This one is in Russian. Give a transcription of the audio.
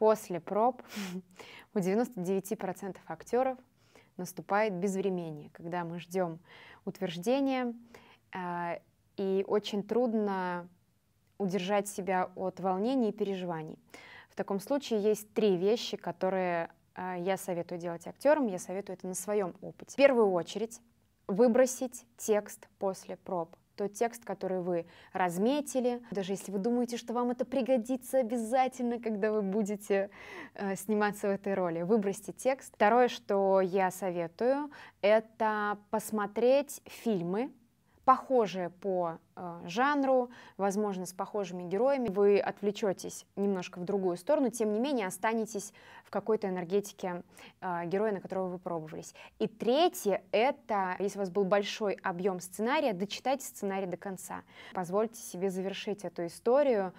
после проб у 99% актеров наступает безвремение, когда мы ждем утверждения, а, и очень трудно удержать себя от волнений и переживаний. В таком случае есть три вещи, которые а, я советую делать актерам, я советую это на своем опыте. В первую очередь выбросить текст после проб тот текст, который вы разметили. Даже если вы думаете, что вам это пригодится обязательно, когда вы будете э, сниматься в этой роли, выбросьте текст. Второе, что я советую, это посмотреть фильмы, похожее по э, жанру, возможно, с похожими героями, вы отвлечетесь немножко в другую сторону, тем не менее останетесь в какой-то энергетике э, героя, на которого вы пробовались. И третье — это, если у вас был большой объем сценария, дочитайте сценарий до конца. Позвольте себе завершить эту историю